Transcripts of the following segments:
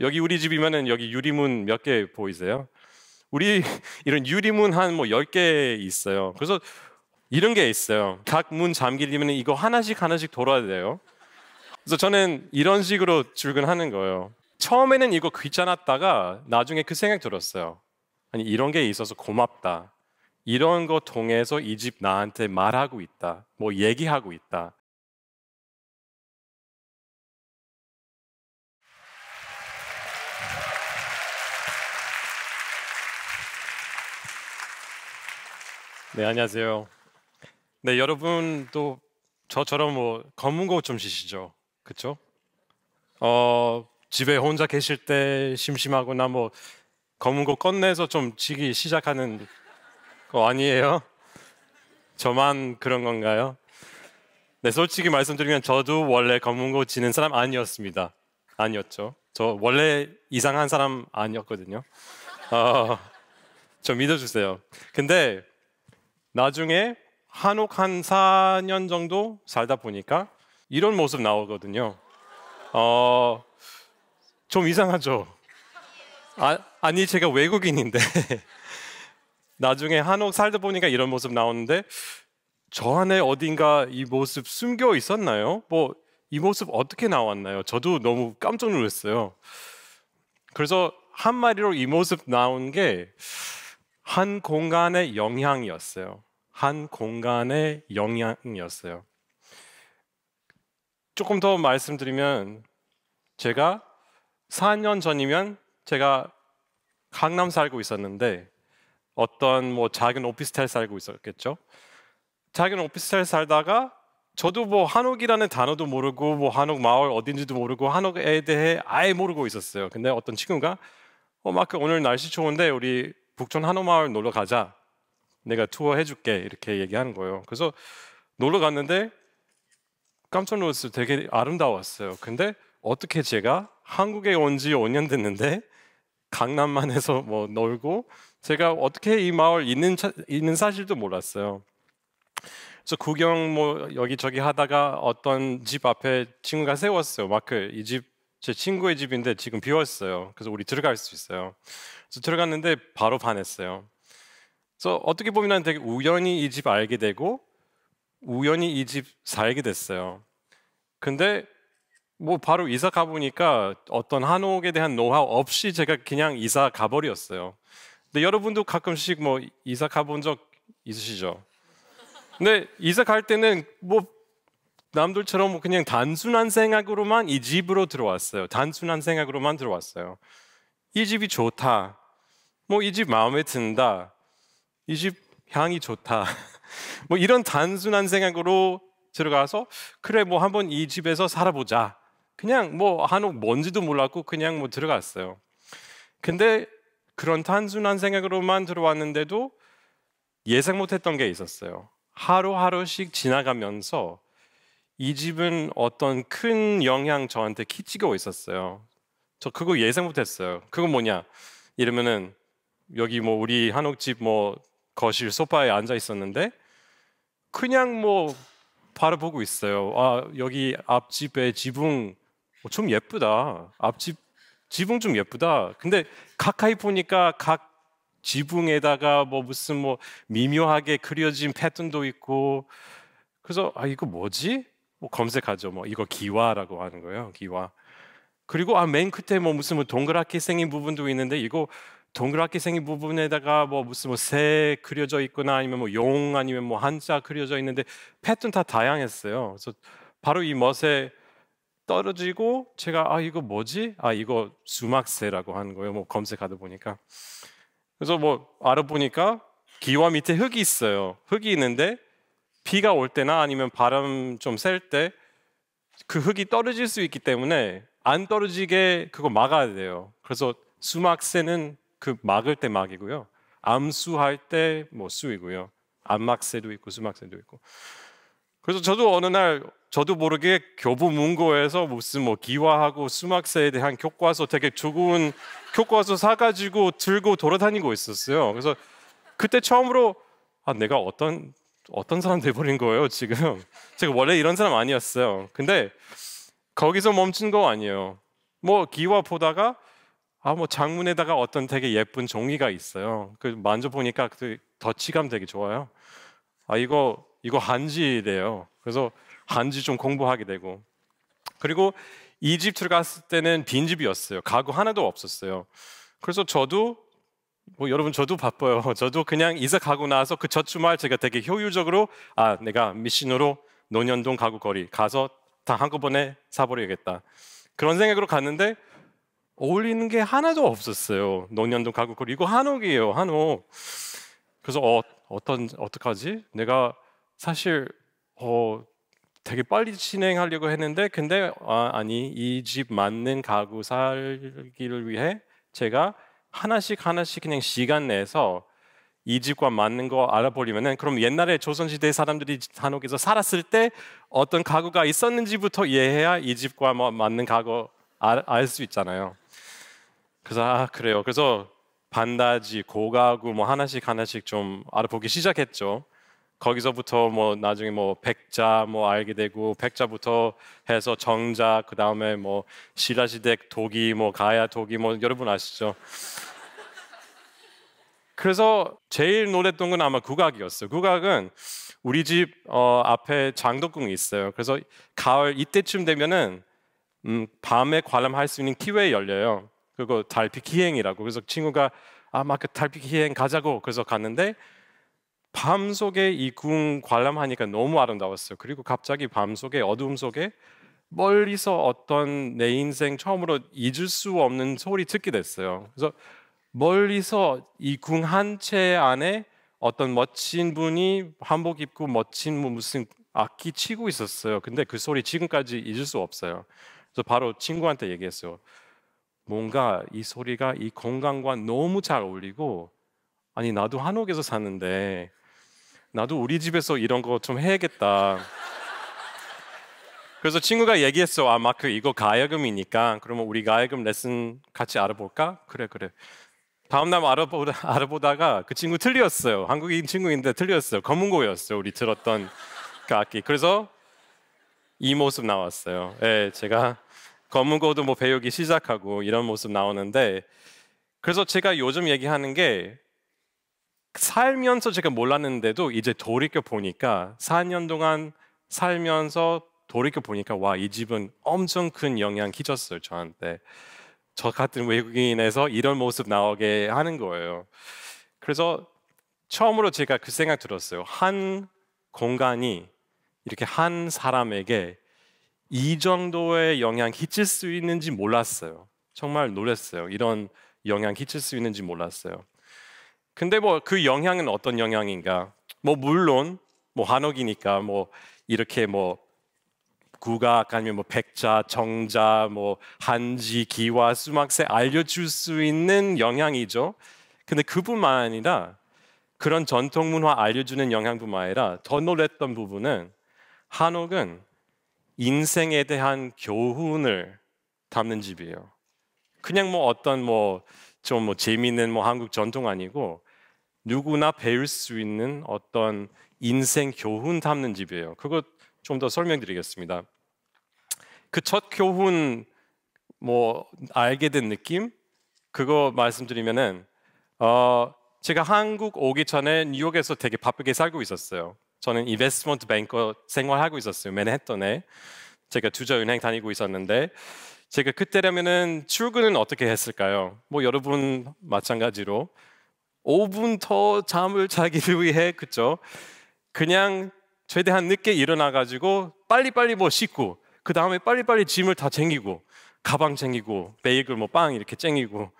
여기 우리 집이면은 여기 유리문 몇 개 보이세요? 우리 이런 유리문 한 뭐 10개 있어요. 그래서 이런 게 있어요. 각 문 잠기려면 이거 하나씩 하나씩 돌아야 돼요. 그래서 저는 이런 식으로 출근하는 거예요. 처음에는 이거 귀찮았다가 나중에 그 생각 들었어요. 아니 이런 게 있어서 고맙다. 이런 거 통해서 이 집 나한테 말하고 있다. 뭐 얘기하고 있다. 네 안녕하세요. 네 여러분도 저처럼 뭐 검은 거좀 지시죠, 그렇죠? 어 집에 혼자 계실 때 심심하거나 뭐 검은 거 꺼내서 좀 지기 시작하는 거 아니에요? 저만 그런 건가요? 네, 솔직히 말씀드리면 저도 원래 검은 거 지는 사람 아니었습니다. 아니었죠. 저 원래 이상한 사람 아니었거든요. 어, 좀 믿어주세요. 근데 나중에 한옥 한 4년 정도 살다 보니까 이런 모습 나오거든요. 어, 좀 이상하죠? 아, 니 제가 외국인인데. 나중에 한옥 살다 보니까 이런 모습 나오는데, 저 안에 어딘가 이 모습 숨겨 있었나요? 뭐, 이 모습 어떻게 나왔나요? 저도 너무 깜짝 놀랐어요. 그래서 한마디로 이 모습 나온 게 한 공간의 영향이었어요. 한 공간의 영향이었어요. 조금 더 말씀드리면 제가 4년 전이면 제가 강남 살고 있었는데 어떤 뭐 작은 오피스텔 살고 있었겠죠. 작은 오피스텔 살다가 저도 뭐 한옥이라는 단어도 모르고 뭐 한옥 마을 어딘지도 모르고 한옥에 대해 아예 모르고 있었어요. 근데 어떤 친구가 어마크 오늘 날씨 좋은데 우리 북촌 한옥 마을 놀러 가자. 내가 투어 해줄게 이렇게 얘기하는 거예요. 그래서 놀러 갔는데 깜짝 놀랐어요. 되게 아름다웠어요. 근데 어떻게 제가 한국에 온 지 5년 됐는데 강남만 해서 뭐 놀고 제가 어떻게 이 마을 있는 차, 있는 사실도 몰랐어요. 그래서 구경 뭐 여기저기 하다가 어떤 집 앞에 친구가 세웠어요. 마크 그 이 집 제 친구의 집인데 지금 비웠어요. 그래서 우리 들어갈 수 있어요. 그래서 들어갔는데 바로 반했어요. 그래서 어떻게 보면 되게 우연히 이 집 알게 되고 우연히 이 집 살게 됐어요. 근데 뭐 바로 이사 가보니까 어떤 한옥에 대한 노하우 없이 제가 그냥 이사 가버렸어요. 근데 여러분도 가끔씩 뭐 이사 가본 적 있으시죠? 근데 이사 갈 때는 뭐 남들처럼 뭐 그냥 단순한 생각으로만 이 집으로 들어왔어요. 단순한 생각으로만 들어왔어요. 이 집이 좋다. 뭐 이 집 마음에 든다. 이집 향이 좋다. 뭐 이런 단순한 생각으로 들어가서 그래 뭐 한번 이 집에서 살아보자. 그냥 뭐 한옥 뭔지도 몰랐고 그냥 뭐 들어갔어요. 근데 그런 단순한 생각으로만 들어왔는데도 예상 못했던 게 있었어요. 하루하루씩 지나가면서 이 집은 어떤 큰 영향 저한테 키치고 있었어요. 저 그거 예상 못했어요. 그거 뭐냐? 이러면은 여기 뭐 우리 한옥집 뭐 거실 소파에 앉아 있었는데 그냥 뭐 바라보고 있어요. 아 여기 앞집에 지붕 어, 좀 예쁘다. 앞집 지붕 좀 예쁘다. 근데 가까이 보니까 각 지붕에다가 뭐 무슨 뭐 미묘하게 그려진 패턴도 있고 그래서 아 이거 뭐지? 뭐 검색하죠. 뭐 이거 기와라고 하는 거예요. 기와. 그리고 아 맨 끝에 뭐 무슨 뭐 동그랗게 생긴 부분도 있는데 이거 동그랗게 생긴 부분에다가 뭐 무슨 뭐 새 그려져 있거나 아니면 뭐 용 아니면 뭐 한자 그려져 있는데 패턴 다 다양했어요. 그래서 바로 이 멋에 떨어지고 제가 아 이거 뭐지? 아 이거 수막새라고 하는 거예요. 뭐 검색하다 보니까 그래서 뭐 알아보니까 기와 밑에 흙이 있어요. 흙이 있는데 비가 올 때나 아니면 바람 좀셀때그 흙이 떨어질 수 있기 때문에 안 떨어지게 그거 막아야 돼요. 그래서 수막새는 그 막을 때 막이고요. 암수할 때 뭐 수이고요. 암막세도 있고 수막세도 있고. 그래서 저도 어느 날 저도 모르게 교부 문고에서 무슨 뭐 기와하고 수막세에 대한 교과서 되게 좋은 교과서 사가지고 들고 돌아다니고 있었어요. 그래서 그때 처음으로 아 내가 어떤 어떤 사람 돼버린 거예요 지금 제가 원래 이런 사람 아니었어요. 근데 거기서 멈춘 거 아니에요. 뭐 기와 보다가 아뭐 장문에다가 어떤 되게 예쁜 종이가 있어요. 그 만져보니까 그 덧치감 되게 좋아요. 아 이거 이거 한지래요. 그래서 한지 좀 공부하게 되고 그리고 이집트를 갔을 때는 빈집이었어요. 가구 하나도 없었어요. 그래서 저도 뭐 여러분 저도 바빠요. 저도 그냥 이사 가고 나서 그 첫 주말 제가 되게 효율적으로 아 내가 미신으로 논현동 가구 거리 가서 다 한꺼번에 사버려야겠다. 그런 생각으로 갔는데 어울리는 게 하나도 없었어요. 논현동 가구콜 이거 한옥이에요, 한옥. 그래서 어, 어떤 어떡하지? 내가 사실 어 되게 빨리 진행하려고 했는데 근데 아, 아니 이 집 맞는 가구 살기를 위해 제가 하나씩 하나씩 그냥 시간 내서 이 집과 맞는 거 알아보려면은 그럼 옛날에 조선시대 사람들이 한옥에서 살았을 때 어떤 가구가 있었는지부터 이해해야 이 집과 뭐 맞는 가구 알 수 있잖아요. 그래서 아 그래요. 그래서 반다지, 고가구 뭐 하나씩 하나씩 좀 알아보기 시작했죠. 거기서부터 뭐 나중에 뭐 백자 뭐 알게 되고 백자부터 해서 정자 그 다음에 뭐시라시덱 독이 뭐 가야 독이 뭐 여러분 아시죠? 그래서 제일 놀랬던 건 아마 국악이었어요. 국악은 우리 집 어, 앞에 장독궁이 있어요. 그래서 가을 이때쯤 되면은 음, 밤에 관람할 수 있는 기회 열려요. 그거 달빛 기행이라고. 그래서 친구가 아마 그 달빛 기행 가자고 그래서 갔는데 밤 속에 이궁 관람하니까 너무 아름다웠어요. 그리고 갑자기 밤 속에 어둠 속에 멀리서 어떤 내 인생 처음으로 잊을 수 없는 소리 듣게 됐어요. 그래서 멀리서 이 궁 한 채 안에 어떤 멋진 분이 한복 입고 멋진 뭐 무슨 악기 치고 있었어요. 근데 그 소리 지금까지 잊을 수 없어요. 그래서 바로 친구한테 얘기했어요. 뭔가 이 소리가 이 공간과 너무 잘 어울리고 아니 나도 한옥에서 사는데 나도 우리 집에서 이런 거 좀 해야겠다. 그래서 친구가 얘기했어. 아, 마크 이거 가야금이니까 그러면 우리 가야금 레슨 같이 알아볼까? 그래 그래. 다음 날 알아보다, 알아보다가 그 친구 틀렸어요. 한국인 친구인데 틀렸어요. 검은고였어요. 우리 들었던 그 악기. 그래서 이 모습 나왔어요. 예, 제가 검은고도 뭐 배우기 시작하고 이런 모습 나오는데 그래서 제가 요즘 얘기하는 게 살면서 제가 몰랐는데도 이제 돌이켜 보니까 4년 동안 살면서 돌이켜 보니까 와 이 집은 엄청 큰 영향 끼쳤어요 저한테 저 같은 외국인에서 이런 모습 나오게 하는 거예요. 그래서 처음으로 제가 그 생각 들었어요. 한 공간이 이렇게 한 사람에게 이 정도의 영향 끼칠 수 있는지 몰랐어요. 정말 놀랐어요. 이런 영향 끼칠 수 있는지 몰랐어요. 근데 뭐 그 영향은 어떤 영향인가? 뭐 물론 뭐 한옥이니까 뭐 이렇게 뭐 국악 아니면 뭐 백자, 정자, 뭐 한지, 기와, 수막세 알려줄 수 있는 영향이죠. 근데 그뿐만 아니라 그런 전통 문화 알려주는 영향뿐만 아니라 더 놀랬던 부분은 한옥은 인생에 대한 교훈을 담는 집이에요. 그냥 뭐 어떤 뭐 좀뭐 재미있는 뭐 한국 전통 아니고 누구나 배울 수 있는 어떤 인생 교훈 담는 집이에요. 그것 좀 더 설명드리겠습니다. 그 첫 교훈 뭐 알게 된 느낌 그거 말씀드리면은 어 제가 한국 오기 전에 뉴욕에서 되게 바쁘게 살고 있었어요. 저는 이베스먼트 뱅커 생활하고 있었어요. 맨해튼에 제가 투자은행 다니고 있었는데 제가 그때라면은 출근은 어떻게 했을까요? 뭐 여러분 마찬가지로 5분 더 잠을 자기 를 위해 그쵸? 그냥 최대한 늦게 일어나 가지고 빨리빨리 뭐 씻고 그 다음에 빨리빨리 짐을 다 챙기고 가방 챙기고 베이글 뭐 빵 이렇게 챙기고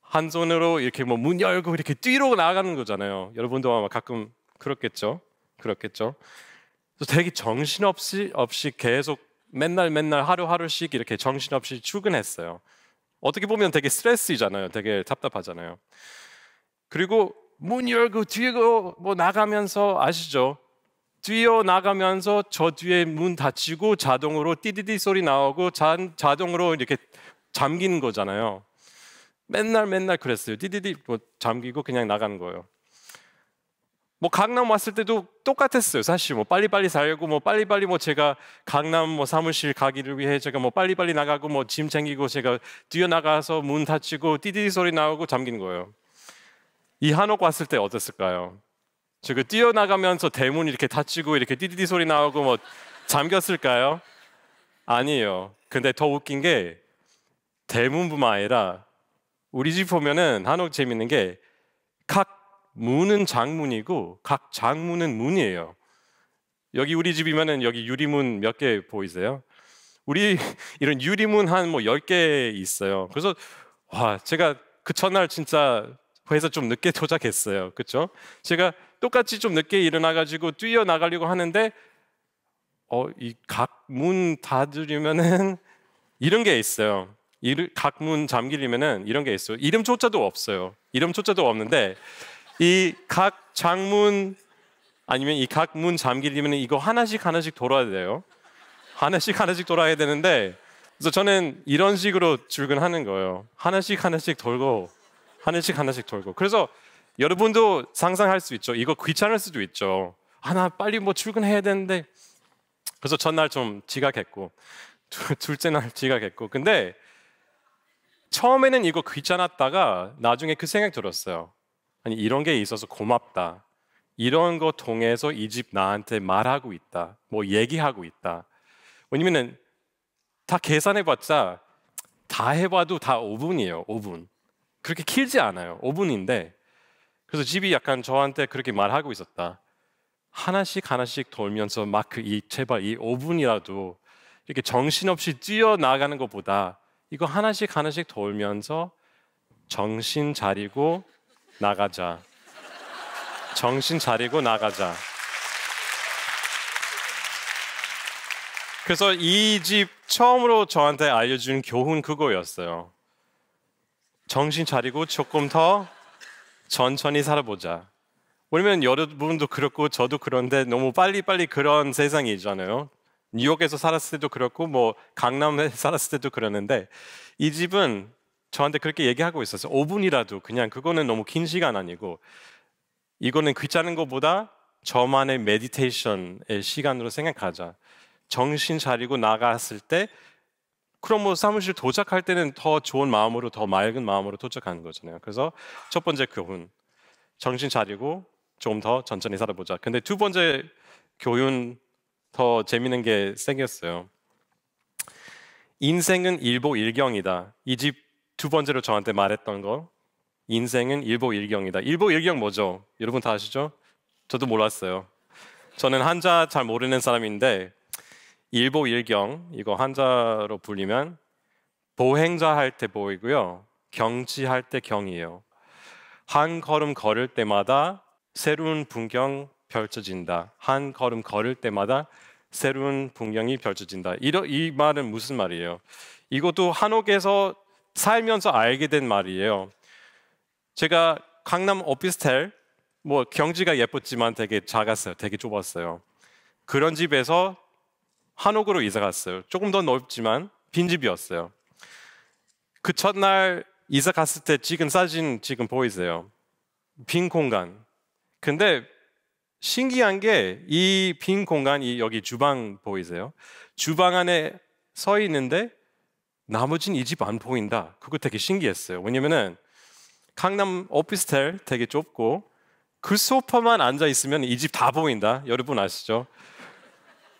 한 손으로 이렇게 뭐 문 열고 이렇게 뛰러 나가는 거잖아요. 여러분도 아마 가끔 그렇겠죠. 그렇겠죠. 그래서 되게 정신없이 없이 계속 맨날 맨날 하루하루씩 이렇게 정신없이 출근했어요. 어떻게 보면 되게 스트레스잖아요 되게 답답하잖아요. 그리고 문 열고 뛰고 뭐 나가면서 아시죠? 뛰어 나가면서 저 뒤에 문 닫히고 자동으로 띠디디 소리 나오고 자, 자동으로 이렇게 잠기 거잖아요. 맨날 맨날 그랬어요. 띠디디 뭐 잠기고 그냥 나가 거예요. 뭐 강남 왔을 때도 똑같았어요. 사실 뭐 빨리빨리 살고 뭐 빨리빨리 뭐 제가 강남 뭐 사무실 가기를 위해 제가 뭐 빨리빨리 나가고 뭐 짐 챙기고 제가 뛰어나가서 문 닫히고 띠디 디 소리 나오고 잠긴 거예요. 이한옥 왔을 때 어땠을까요? 제가 뛰어나가면서 대문 이렇게 닫히고 이렇게 띠디 디 소리 나오고 뭐 잠겼을까요? 아니에요. 근데 더 웃긴 게 대문뿐만 아니라 우리 집 보면은 한옥 재밌는 게 문은 장문이고 각 장문은 문이에요. 여기 우리 집이면은 여기 유리문 몇 개 보이세요? 우리 이런 유리문 한뭐 10개 있어요. 그래서 와, 제가 그 첫날 진짜 회사 좀 늦게 도착했어요. 그렇죠? 제가 똑같이 좀 늦게 일어나 가지고 뛰어 나가려고 하는데 어, 이 각 문 닫으려면은 이런 게 있어요. 각 문 잠기려면은 이런 게 있어요. 이름조차도 없어요. 이름조차도 없는데 이각 장문 아니면 이 각 문 잠기려면 이거 하나씩 하나씩 돌아야 돼요. 하나씩 하나씩 돌아야 되는데 그래서 저는 이런 식으로 출근하는 거예요. 하나씩 하나씩 돌고 하나씩 하나씩 돌고. 그래서 여러분도 상상할 수 있죠. 이거 귀찮을 수도 있죠. 하나 아, 빨리 뭐 출근해야 되는데 그래서 전날 좀 지각했고 둘째 날 지각했고 근데 처음에는 이거 귀찮았다가 나중에 그 생각 들었어요. 아니 이런 게 있어서 고맙다. 이런 거 통해서 이 집 나한테 말하고 있다. 뭐 얘기하고 있다. 왜냐면은 다 계산해봤자 다 해봐도 다 5분이에요. 5분. 그렇게 길지 않아요. 5분인데 그래서 집이 약간 저한테 그렇게 말하고 있었다. 하나씩 하나씩 돌면서 막그이 제발 이 5분이라도 이렇게 정신없이 뛰어 나가는 것보다 이거 하나씩 하나씩 돌면서 정신 차리고 나가자. 정신 차리고 나가자. 그래서 이 집 처음으로 저한테 알려준 교훈 그거였어요. 정신 차리고 조금 더 천천히 살아보자. 왜냐면 여러분도 그렇고 저도 그런데 너무 빨리빨리 그런 세상이잖아요. 뉴욕에서 살았을 때도 그렇고 뭐 강남에 살았을 때도 그러는데 이 집은 저한테 그렇게 얘기하고 있었어요. 5분이라도 그냥 그거는 너무 긴 시간 아니고 이거는 귀찮은 것보다 저만의 메디테이션의 시간으로 생각하자. 정신 차리고 나갔을 때 그럼 뭐 사무실 도착할 때는 더 좋은 마음으로 더 맑은 마음으로 도착하는 거잖아요. 그래서 첫 번째 교훈 그 정신 차리고 좀 더 천천히 살아보자. 근데 두 번째 교훈 더 재밌는 게 생겼어요. 인생은 일복일경이다이집 두 번째로 저한테 말했던 거 인생은 일보일경이다. 일보일경 뭐죠? 여러분 다 아시죠? 저도 몰랐어요. 저는 한자 잘 모르는 사람인데 일보일경 이거 한자로 불리면 보행자 할 때 보이고요. 경치할 때 경이에요. 한 걸음 걸을 때마다 새로운 풍경 펼쳐진다. 한 걸음 걸을 때마다 새로운 풍경이 펼쳐진다. 이러, 이 말은 무슨 말이에요? 이것도 한옥에서 살면서 알게 된 말이에요. 제가 강남 오피스텔 뭐 경지가 예뻤지만 되게 작았어요. 되게 좁았어요. 그런 집에서 한옥으로 이사 갔어요. 조금 더 넓지만 빈집이었어요. 그 첫날 이사 갔을 때 찍은 사진 지금 보이세요. 빈 공간. 근데 신기한 게 이 빈 공간이 여기 주방 보이세요? 주방 안에 서 있는데 나머진이집안 보인다. 그거 되게 신기했어요. 왜냐면은 강남 오피스텔 되게 좁고 그 소파만 앉아 있으면 이 집 다 보인다. 여러분 아시죠?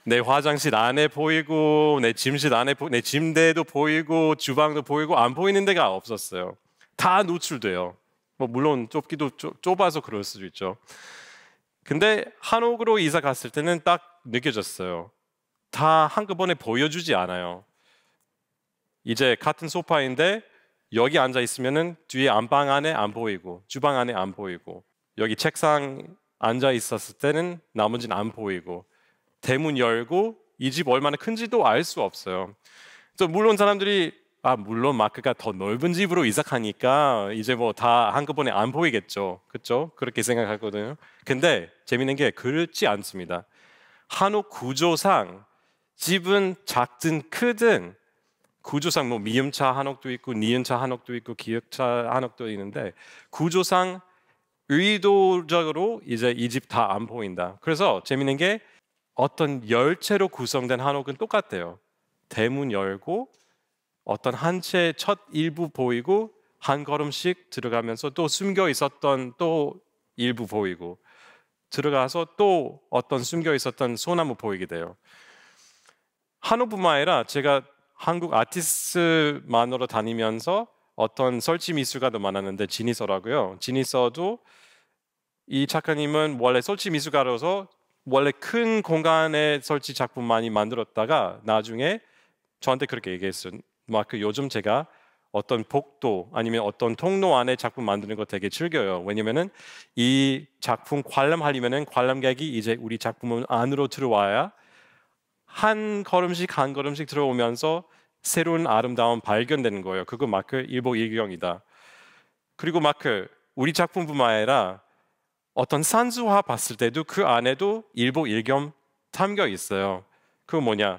내 화장실 안에 보이고 내짐실 안에 보, 내 침대도 보이고 주방도 보이고 안 보이는 데가 없었어요. 다 노출돼요. 뭐 물론 좁기도 좁, 아서 그럴 수도 있죠. 근데 한옥으로 이사 갔을 때는 딱 느껴졌어요. 다 한꺼번에 보여주지 않아요. 이제 같은 소파인데 여기 앉아 있으면은 뒤에 안방 안에 안 보이고 주방 안에 안 보이고 여기 책상 앉아 있었을 때는 나머지는 안 보이고 대문 열고 이 집 얼마나 큰지도 알 수 없어요. 또 물론 사람들이 아 물론 마크가 더 넓은 집으로 이사하니까 이제 뭐 다 한꺼번에 안 보이겠죠, 그렇죠? 그렇게 생각하거든요. 근데 재밌는 게 그렇지 않습니다. 한옥 구조상 집은 작든 크든 구조상 뭐 미음차 한옥도 있고 니은차 한옥도 있고 기역차 한옥도 있는데 구조상 의도적으로 이제 이 집 다 안 보인다. 그래서 재밌는 게 어떤 열체로 구성된 한옥은 똑같대요. 대문 열고 어떤 한 채의 첫 일부 보이고 한 걸음씩 들어가면서 또 숨겨 있었던 또 일부 보이고 들어가서 또 어떤 숨겨 있었던 소나무 보이게 돼요. 한옥뿐만 아니라 제가 한국 아티스트만으로 다니면서 어떤 설치 미술가 도 많았는데 지니서라고요지니서도이 작가님은 원래 설치 미술가로서 원래 큰 공간에 설치 작품 많이 만들었다가 나중에 저한테 그렇게 얘기했어요. 마크 그 요즘 제가 어떤 복도 아니면 어떤 통로 안에 작품 만드는 거 되게 즐겨요. 왜냐면은 이 작품 관람하려면은 관람객이 이제 우리 작품 안으로 들어와야 한 걸음씩 한 걸음씩 들어오면서 새로운 아름다움 발견되는 거예요. 그거 마크 일복일경이다. 그리고 마크 우리 작품뿐만 아니라 어떤 산수화 봤을 때도 그 안에도 일복일겸 담겨 있어요. 그 뭐냐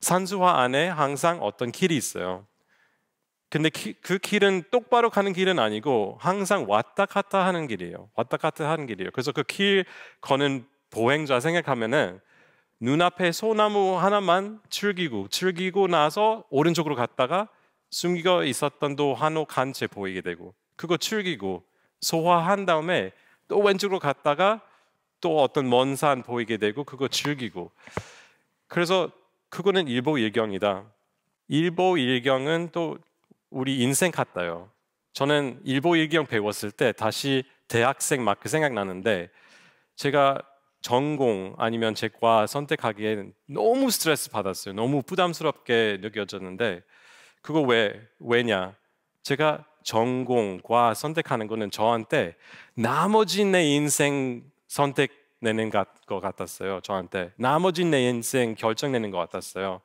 산수화 안에 항상 어떤 길이 있어요. 근데 키, 그 길은 똑바로 가는 길은 아니고 항상 왔다 갔다 하는 길이에요. 왔다 갔다 하는 길이에요. 그래서 그 길 거는 보행자 생각하면은 눈앞에 소나무 하나만 즐기고 즐기고 나서 오른쪽으로 갔다가 숨겨 있었던 또 한옥 한채 보이게 되고 그거 즐기고 소화한 다음에 또 왼쪽으로 갔다가 또 어떤 먼 산 보이게 되고 그거 즐기고 그래서 그거는 일보일경이다. 일보일경은 또 우리 인생 같다요 저는 일보일경 배웠을 때 다시 대학생 막 그 생각나는데 제가 전공 아니면 제 과 선택하기에는 너무 스트레스 받았어요. 너무 부담스럽게 느껴졌는데 그거 왜 왜냐? 제가 전공과 선택하는 거는 저한테 나머지 내 인생 선택내는 것 같았어요. 저한테 나머지 내 인생 결정내는 것 같았어요.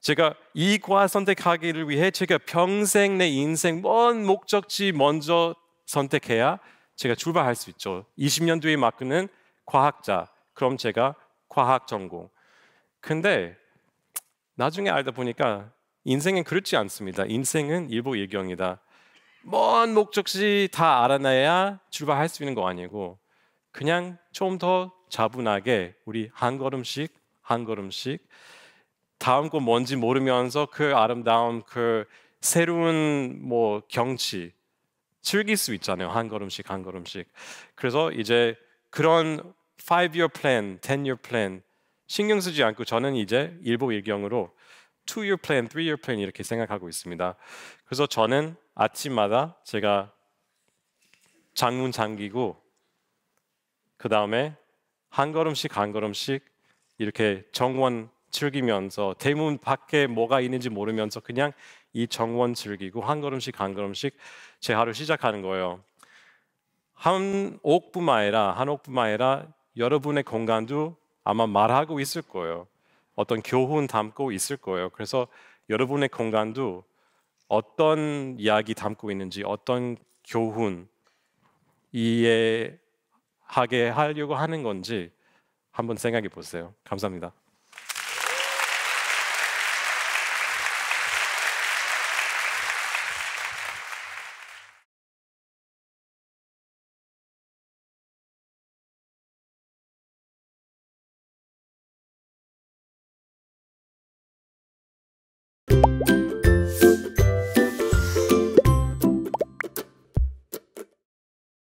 제가 이 과 선택하기를 위해 제가 평생 내 인생 먼 목적지 먼저 선택해야 제가 출발할 수 있죠. 20년 뒤에 마크는 과학자. 그럼 제가 과학 전공. 근데 나중에 알다 보니까 인생은 그렇지 않습니다. 인생은 일부 일경이다. 먼 목적지 다 알아내야 출발할 수 있는 거 아니고 그냥 좀 더 자분하게 우리 한 걸음씩 한 걸음씩 다음 곳 뭔지 모르면서 그 아름다운 그 새로운 뭐 경치 즐길 수 있잖아요 한 걸음씩 한 걸음씩 그래서 이제 그런 5-year plan, 10-year plan 신경 쓰지 않고 저는 이제 일보 일경으로 2-year plan, 3-year plan 이렇게 생각하고 있습니다. 그래서 저는 아침마다 제가 장문 잠기고 그 다음에 한 걸음씩 한 걸음씩 이렇게 정원 즐기면서 대문 밖에 뭐가 있는지 모르면서 그냥 이 정원 즐기고 한 걸음씩 한 걸음씩 제 하루 시작하는 거예요. 한 옥뿐만 아니라 한 옥뿐만 아니라 여러분의 공간도 아마 말하고 있을 거예요. 어떤 교훈 담고 있을 거예요. 그래서 여러분의 공간도 어떤 이야기 담고 있는지 어떤 교훈 이해하게 하려고 하는 건지 한번 생각해 보세요. 감사합니다.